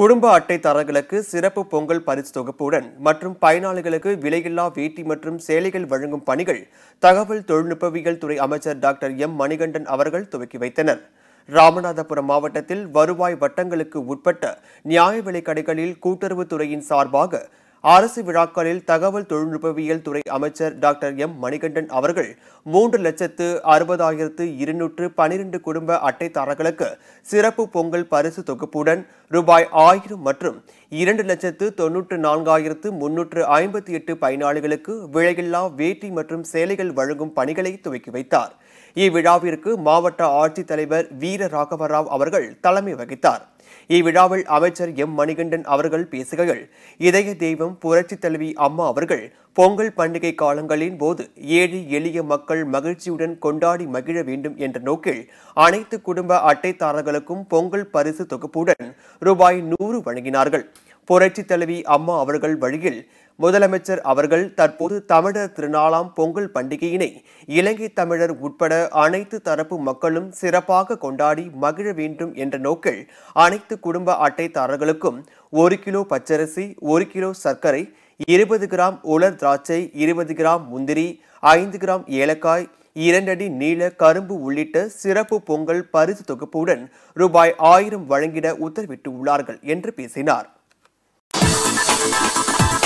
குடும்ப அட்டை சிறப்பு பொங்கல் பரிசு தொகுப்புடன் மற்றும் பயனாளிகளுக்கு விலையில்லா வேட்டி மற்றும் சேலைகள் வழங்கும் பணிகள் தகவல் தொழில்நுட்பவியல் துறை அமைச்சர் டாக்டர் எம் மணிகண்டன் அவர்கள் துவக்கி வைத்தனர் ராமநாதபுரம் மாவட்டத்தில் வருவாய் வட்டங்களுக்கு உட்பட்ட நியாய விலைக் கடைகளில் கூட்டுறவுத்துறையின் சார்பாக அரசு விழாக்களில் தகவல் தொழில்நுட்பவியல் துறை அமைச்சர் டாக்டர் எம் மணிகண்டன் அவர்கள் மூன்று லட்சத்து அறுபதாயிரத்து இருநூற்று பனிரெண்டு குடும்ப அட்டைதாரர்களுக்கு சிறப்பு பொங்கல் பரிசு தொகுப்புடன் ரூபாய் ஆயிரம் மற்றும் இரண்டு லட்சத்து தொன்னூற்று நான்காயிரத்து முன்னூற்று ஐம்பத்தி எட்டு பயனாளிகளுக்கு விலையில்லா வேட்டி மற்றும் சேலைகள் வழங்கும் பணிகளை துவக்கி வைத்தார் இவ்விழாவிற்கு மாவட்ட ஆட்சித்தலைவர் வீர ராகவராவ் அவர்கள் தலைமை வகித்தார் இவ்விழாவில் அமைச்சர் எம் மணிகண்டன் அவர்கள் பேசுகையில் இதய தெய்வம் புரட்சி தலைவி அம்மா அவர்கள் பொங்கல் பண்டிகை காலங்களின் போது ஏழை எளிய மக்கள் மகிழ்ச்சியுடன் கொண்டாடி மகிழ வேண்டும் என்ற நோக்கில் அனைத்து குடும்ப அட்டைதாரர்களுக்கும் பொங்கல் பரிசு தொகுப்புடன் ரூபாய் நூறு வழங்கினார்கள் புரட்சி தலைவி அம்மா அவர்கள் வழியில் முதலமைச்சர் அவர்கள் தற்போது தமிழர் திருநாளாம் பொங்கல் பண்டிகையினை இலங்கை தமிழர் உட்பட அனைத்து தரப்பு மக்களும் சிறப்பாக கொண்டாடி மகிழ வேண்டும் என்ற நோக்கில் அனைத்து குடும்ப அட்டைதாரர்களுக்கும் ஒரு கிலோ பச்சரிசி ஒரு கிலோ சர்க்கரை இருபது கிராம் உலர் திராட்சை இருபது கிராம் முந்திரி ஐந்து கிராம் ஏலக்காய் இரண்டடி நீள கரும்பு உள்ளிட்ட சிறப்பு பொங்கல் பரிசு தொகுப்புடன் ரூபாய் ஆயிரம் வழங்கிட உத்தரவிட்டுள்ளார்கள் என்று பேசினார்